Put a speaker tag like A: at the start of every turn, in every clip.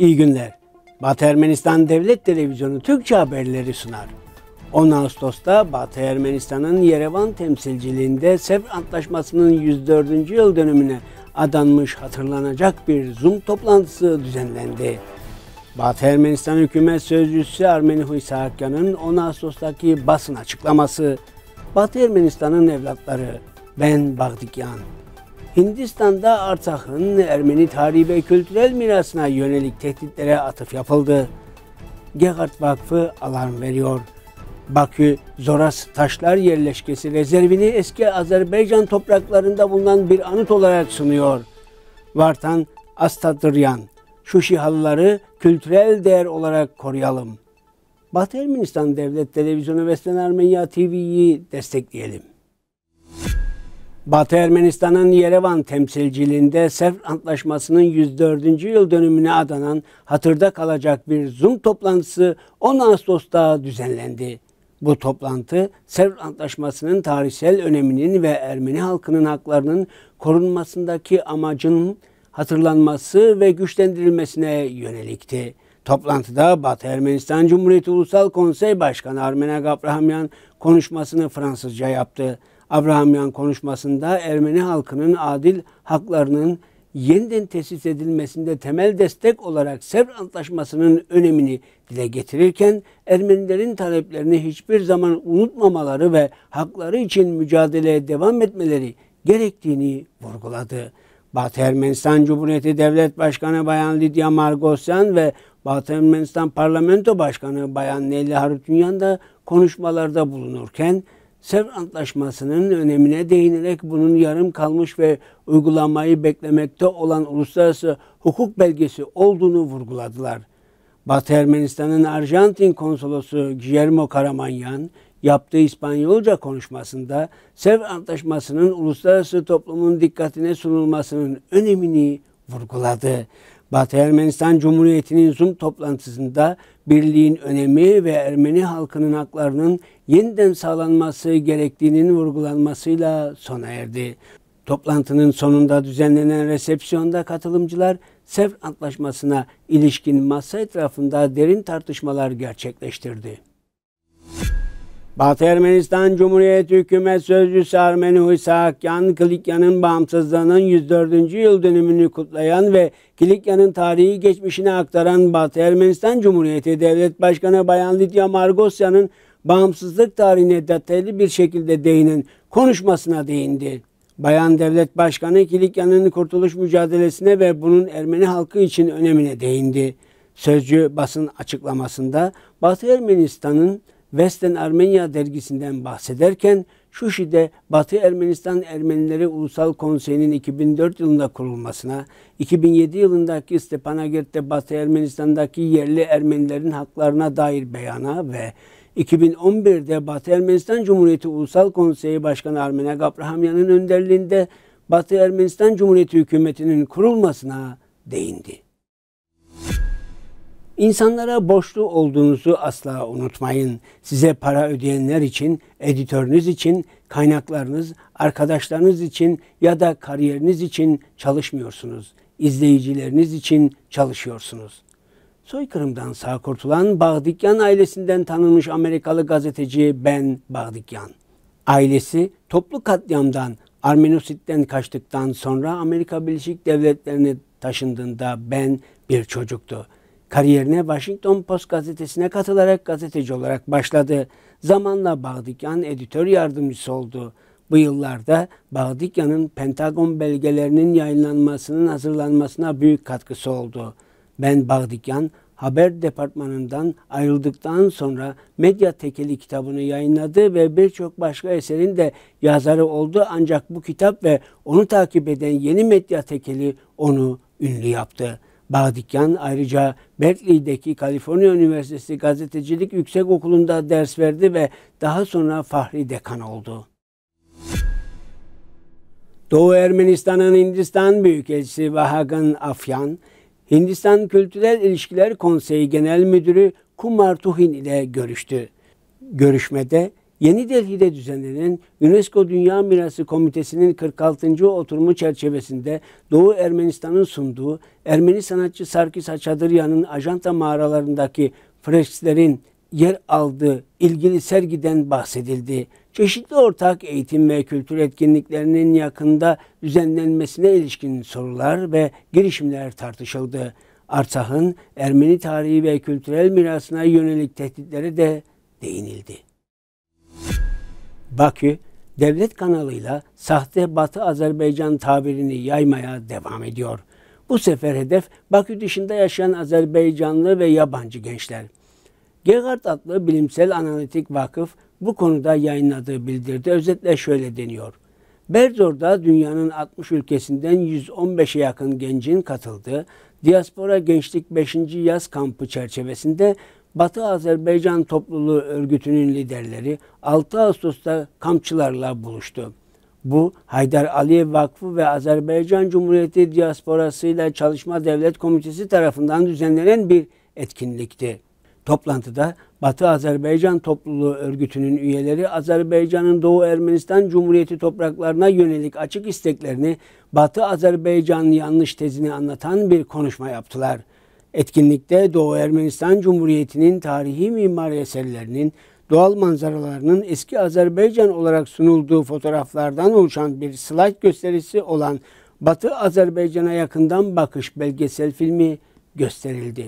A: İyi günler. Batı Ermenistan Devlet Televizyonu Türkçe haberleri sunar. 10 Ağustos'ta Batı Ermenistan'ın Yerevan temsilciliğinde Sevr Antlaşması'nın 104. yıl dönümüne adanmış hatırlanacak bir Zoom toplantısı düzenlendi. Batı Ermenistan Hükümet Sözcüsü Armeni Huysakyan'ın 10 Ağustos'taki basın açıklaması Batı Ermenistan'ın evlatları ben Bagdikyan Hindistan'da Artsakh'ın Ermeni tarihi ve kültürel mirasına yönelik tehditlere atıf yapıldı. Gegart Vakfı alarm veriyor. Bakü Zoras Taşlar Yerleşkesi rezervini eski Azerbaycan topraklarında bulunan bir anıt olarak sunuyor. Vartan Astadıryan, şu şihalıları kültürel değer olarak koruyalım. Batı Ermenistan Devlet Televizyonu ve Armenya TV'yi destekleyelim. Batı Ermenistan'ın Yerevan temsilciliğinde Sevr Antlaşması'nın 104. yıl dönümüne adanan hatırda kalacak bir Zoom toplantısı 10 Ağustos'ta düzenlendi. Bu toplantı Sevr Antlaşması'nın tarihsel öneminin ve Ermeni halkının haklarının korunmasındaki amacın hatırlanması ve güçlendirilmesine yönelikti. Toplantıda Batı Ermenistan Cumhuriyeti Ulusal Konsey Başkanı Armena Gabrahamyan konuşmasını Fransızca yaptı. Abrahamyan konuşmasında Ermeni halkının adil haklarının yeniden tesis edilmesinde temel destek olarak Sevr Antlaşması'nın önemini dile getirirken Ermenilerin taleplerini hiçbir zaman unutmamaları ve hakları için mücadeleye devam etmeleri gerektiğini vurguladı. Batı Ermenistan Cumhuriyeti Devlet Başkanı Bayan Lidya Margosyan ve Batı Ermenistan Parlamento Başkanı Bayan Nelly Harutyunyan da konuşmalarda bulunurken Sev Antlaşması'nın önemine değinerek bunun yarım kalmış ve uygulanmayı beklemekte olan uluslararası hukuk belgesi olduğunu vurguladılar. Batı Ermenistan'ın Arjantin konsolosu Guillermo Karamanyan yaptığı İspanyolca konuşmasında Sev Antlaşması'nın uluslararası toplumun dikkatine sunulmasının önemini vurguladı. Batı Ermenistan Cumhuriyeti'nin Zoom toplantısında birliğin önemi ve Ermeni halkının haklarının yeniden sağlanması gerektiğinin vurgulanmasıyla sona erdi. Toplantının sonunda düzenlenen resepsiyonda katılımcılar Sevr Antlaşması'na ilişkin masa etrafında derin tartışmalar gerçekleştirdi. Batı Ermenistan Cumhuriyeti Hükümet Sözcüsü Armeni Hüsa Kilikya'nın bağımsızlığının 104. yıl dönümünü kutlayan ve Kilikya'nın tarihi geçmişini aktaran Batı Ermenistan Cumhuriyeti Devlet Başkanı Bayan Lidya Margosyan'ın bağımsızlık tarihine detaylı bir şekilde değinen konuşmasına değindi. Bayan Devlet Başkanı Kilikya'nın kurtuluş mücadelesine ve bunun Ermeni halkı için önemine değindi. Sözcü basın açıklamasında Batı Ermenistan'ın Vesten Armenya dergisinden bahsederken Şuşi'de Batı Ermenistan Ermenileri Ulusal Konseyi'nin 2004 yılında kurulmasına, 2007 yılındaki Stepanakert'te Batı Ermenistan'daki yerli Ermenilerin haklarına dair beyana ve 2011'de Batı Ermenistan Cumhuriyeti Ulusal Konseyi Başkanı Armena Gabrahamyan'ın önderliğinde Batı Ermenistan Cumhuriyeti hükümetinin kurulmasına değindi. İnsanlara borçlu olduğunuzu asla unutmayın. Size para ödeyenler için, editörünüz için, kaynaklarınız, arkadaşlarınız için ya da kariyeriniz için çalışmıyorsunuz. İzleyicileriniz için çalışıyorsunuz. Soykırımdan sağ kurtulan Bağdikyan ailesinden tanınmış Amerikalı gazeteci Ben Bağdikyan. Ailesi toplu katliamdan Armenosit'ten kaçtıktan sonra Amerika Birleşik Devletleri'ne taşındığında Ben bir çocuktu. Kariyerine Washington Post gazetesine katılarak gazeteci olarak başladı. Zamanla Bağdıkyan editör yardımcısı oldu. Bu yıllarda Bağdıkyan'ın Pentagon belgelerinin yayınlanmasının hazırlanmasına büyük katkısı oldu. Ben Bağdıkyan, haber departmanından ayrıldıktan sonra Medya Tekeli kitabını yayınladı ve birçok başka eserin de yazarı oldu ancak bu kitap ve onu takip eden yeni Medya Tekeli onu ünlü yaptı. Bağdikyan ayrıca Berkeley'deki Kaliforniya Üniversitesi Gazetecilik Yüksek Okulu'nda ders verdi ve daha sonra Fahri Dekan oldu. Doğu Ermenistan'ın Hindistan Büyükelçisi Vahagan Afyan, Hindistan Kültürel İlişkiler Konseyi Genel Müdürü Kumar Tuhin ile görüştü. Görüşmede Yeni Delhi'de düzenlenen UNESCO Dünya Mirası Komitesi'nin 46. oturumu çerçevesinde Doğu Ermenistan'ın sunduğu Ermeni sanatçı Sarkis Haçadıryan'ın ajanta mağaralarındaki fresklerin yer aldığı ilgili sergiden bahsedildi. Çeşitli ortak eğitim ve kültür etkinliklerinin yakında düzenlenmesine ilişkin sorular ve girişimler tartışıldı. Artah'ın Ermeni tarihi ve kültürel mirasına yönelik tehditlere de değinildi. Bakü devlet kanalıyla sahte Batı Azerbaycan tabirini yaymaya devam ediyor. Bu sefer hedef Bakü dışında yaşayan Azerbaycanlı ve yabancı gençler. Gegard adlı bilimsel analitik vakıf bu konuda yayınladığı bildirde özetle şöyle deniyor. Berzor'da dünyanın 60 ülkesinden 115'e yakın gencin katıldığı Diaspora Gençlik 5. Yaz Kampı çerçevesinde Batı Azerbaycan Topluluğu Örgütü'nün liderleri 6 Ağustos'ta kampçılarla buluştu. Bu Haydar Aliyev Vakfı ve Azerbaycan Cumhuriyeti Diyasporasıyla Çalışma Devlet Komitesi tarafından düzenlenen bir etkinlikti. Toplantıda Batı Azerbaycan Topluluğu Örgütü'nün üyeleri Azerbaycan'ın Doğu Ermenistan Cumhuriyeti topraklarına yönelik açık isteklerini Batı Azerbaycan'ın yanlış tezini anlatan bir konuşma yaptılar. Etkinlikte Doğu Ermenistan Cumhuriyeti'nin tarihi mimari eserlerinin doğal manzaralarının eski Azerbaycan olarak sunulduğu fotoğraflardan oluşan bir slayt gösterisi olan Batı Azerbaycan'a yakından bakış belgesel filmi gösterildi.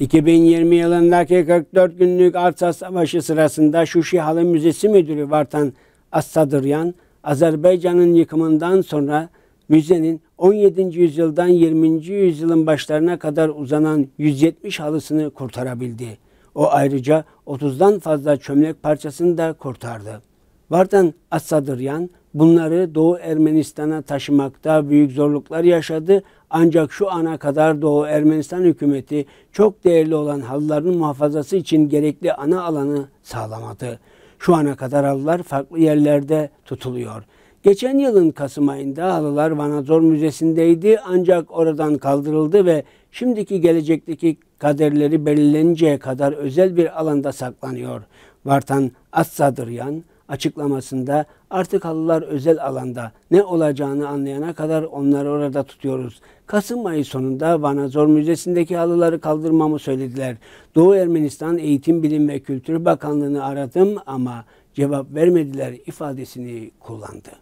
A: 2020 yılındaki 44 günlük Artsas Savaşı sırasında Şuşi Halı Müzesi Müdürü Vartan Assadıryan, Azerbaycan'ın yıkımından sonra müzenin 17. yüzyıldan 20. yüzyılın başlarına kadar uzanan 170 halısını kurtarabildi. O ayrıca 30'dan fazla çömlek parçasını da kurtardı. Vardan Asadıryan bunları Doğu Ermenistan'a taşımakta büyük zorluklar yaşadı ancak şu ana kadar Doğu Ermenistan hükümeti çok değerli olan halıların muhafazası için gerekli ana alanı sağlamadı. Şu ana kadar halılar farklı yerlerde tutuluyor. Geçen yılın Kasım ayında halılar Vanazor Müzesi'ndeydi ancak oradan kaldırıldı ve şimdiki gelecekteki kaderleri belirleninceye kadar özel bir alanda saklanıyor. Vartan Assadıryan açıklamasında artık halılar özel alanda ne olacağını anlayana kadar onları orada tutuyoruz. Kasım ayı sonunda Vanazor Müzesi'ndeki halıları kaldırmamı söylediler. Doğu Ermenistan Eğitim Bilim ve Kültür Bakanlığı'nı aradım ama cevap vermediler ifadesini kullandı.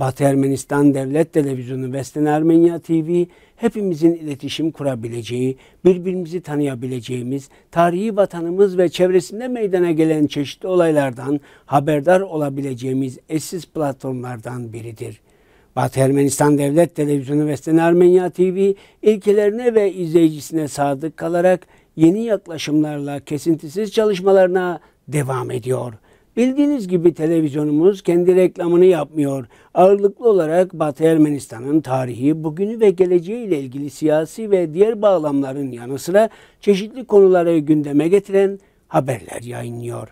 A: Batı Ermenistan Devlet Televizyonu, Vesten Ermenya TV hepimizin iletişim kurabileceği, birbirimizi tanıyabileceğimiz, tarihi vatanımız ve çevresinde meydana gelen çeşitli olaylardan haberdar olabileceğimiz eşsiz platformlardan biridir. Batı Ermenistan Devlet Televizyonu Vesten Ermenya TV ilkelerine ve izleyicisine sadık kalarak yeni yaklaşımlarla kesintisiz çalışmalarına devam ediyor. Bildiğiniz gibi televizyonumuz kendi reklamını yapmıyor. Ağırlıklı olarak Batı Ermenistan'ın tarihi, bugünü ve geleceği ile ilgili siyasi ve diğer bağlamların yanı sıra çeşitli konuları gündeme getiren haberler yayınlıyor.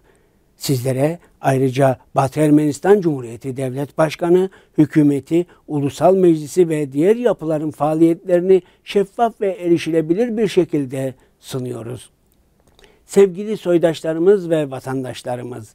A: Sizlere ayrıca Batı Ermenistan Cumhuriyeti Devlet Başkanı, hükümeti, ulusal meclisi ve diğer yapıların faaliyetlerini şeffaf ve erişilebilir bir şekilde sunuyoruz. Sevgili soydaşlarımız ve vatandaşlarımız,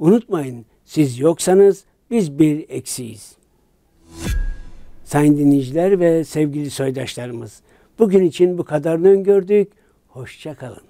A: Unutmayın siz yoksanız biz bir eksiyiz. Sayın dinleyiciler ve sevgili soydaşlarımız bugün için bu kadarını öngördük. Hoşça kalın.